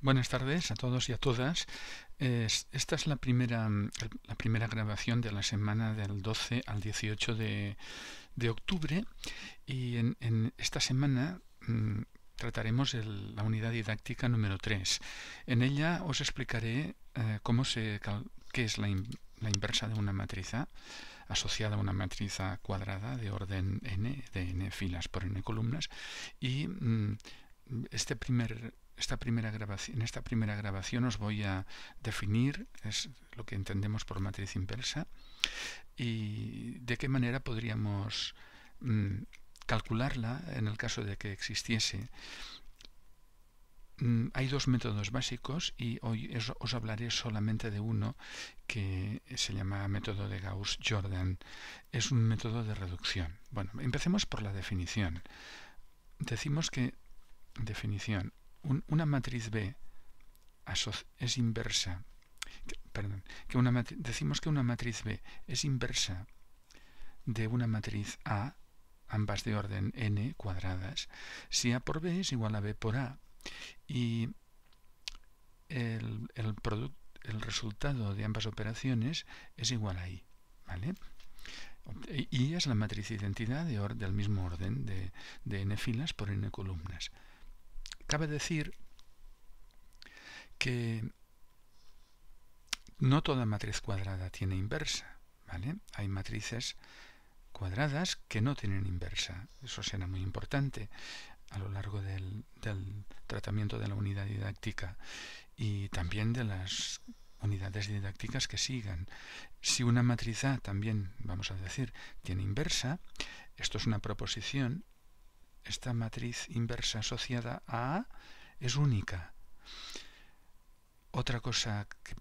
Buenas tardes a todos y a todas. Esta es la primera, la primera grabación de la semana del 12 al 18 de, octubre y en, esta semana mm, trataremos la unidad didáctica número 3. En ella os explicaré eh, cómo se, qué es la, inversa de una matriz asociada a una matriz cuadrada de orden n, de n filas por n columnas y mm, este primer primera grabación, en esta primera grabación os voy a definir, es lo que entendemos por matriz inversa, y de qué manera podríamos mm, calcularla en el caso de que existiese. Mm, hay dos métodos básicos y hoy os hablaré solamente de uno que se llama método de Gauss-Jordan. Es un método de reducción. Bueno, empecemos por la definición. Decimos que definición una matriz B es inversa. que una decimos que una matriz B es inversa de una matriz A, ambas de orden n cuadradas, si A por B es igual a B por A. Y el, resultado de ambas operaciones es igual a I. ¿vale? I es la matriz identidad de del mismo orden de n filas por n columnas. Cabe decir que no toda matriz cuadrada tiene inversa, Hay matrices cuadradas que no tienen inversa. Eso será muy importante a lo largo del, del tratamiento de la unidad didáctica y también de las unidades didácticas que sigan. Si una matriz A también, vamos a decir, tiene inversa, esto es una proposición, esta matriz inversa asociada a A es única. Otra cosa que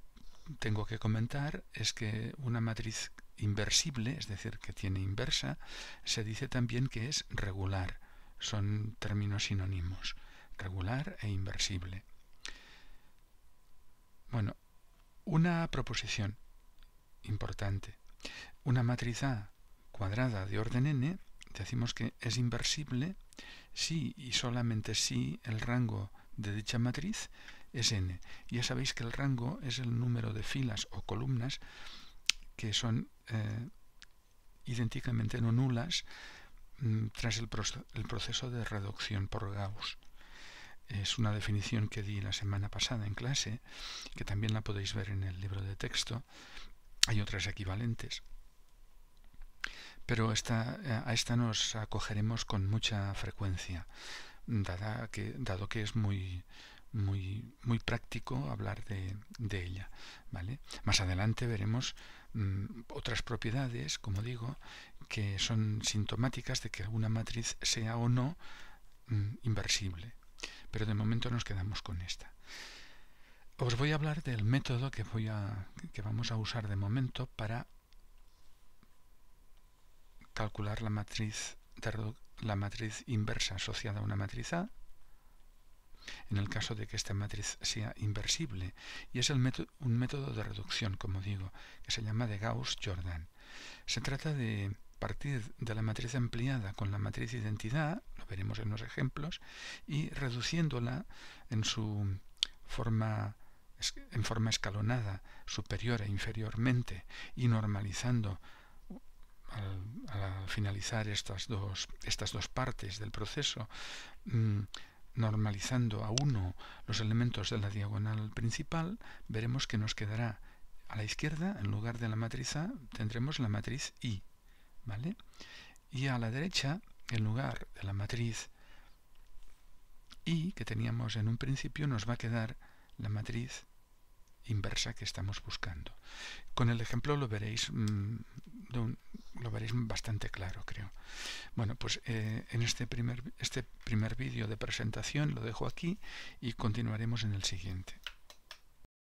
tengo que comentar es que una matriz inversible, es decir, que tiene inversa, se dice también que es regular. Son términos sinónimos, regular e inversible. Bueno, una proposición importante. Una matriz A cuadrada de orden n decimos que es inversible si y solamente si el rango de dicha matriz es n. Ya sabéis que el rango es el número de filas o columnas que son eh, idénticamente no nulas mm, tras el, proceso de reducción por Gauss. Es una definición que di la semana pasada en clase, que también la podéis ver en el libro de texto. Hay otras equivalentes pero eh, a esta nos acogeremos con mucha frecuencia, que, dado que es muy, muy, muy práctico hablar de, ella. ¿vale? Más adelante veremos mm, otras propiedades, como digo, que son sintomáticas de que alguna matriz sea o no mm, inversible. Pero de momento nos quedamos con esta. Os voy a hablar del método que, voy a, que vamos a usar de momento para calcular la matriz, la matriz inversa asociada a una matriz A, en el caso de que esta matriz sea inversible. Y es un método de reducción, como digo, que se llama de Gauss-Jordan. Se trata de partir de la matriz ampliada con la matriz identidad, lo veremos en los ejemplos, y reduciéndola en su forma en forma escalonada, superior e inferiormente, y normalizando eh, al, finalizar estas dos, estas dos partes del proceso, mm, normalizando a uno los elementos de la diagonal principal, veremos que nos quedará a la izquierda, en lugar de la matriz A, tendremos la matriz I. ¿vale? Y a la derecha, en lugar de la matriz I que teníamos en un principio, nos va a quedar la matriz inversa que estamos buscando. Con el ejemplo lo veréis mm, lo veréis bastante claro, creo. Bueno, pues eh, en este primer, este primer vídeo de presentación lo dejo aquí y continuaremos en el siguiente.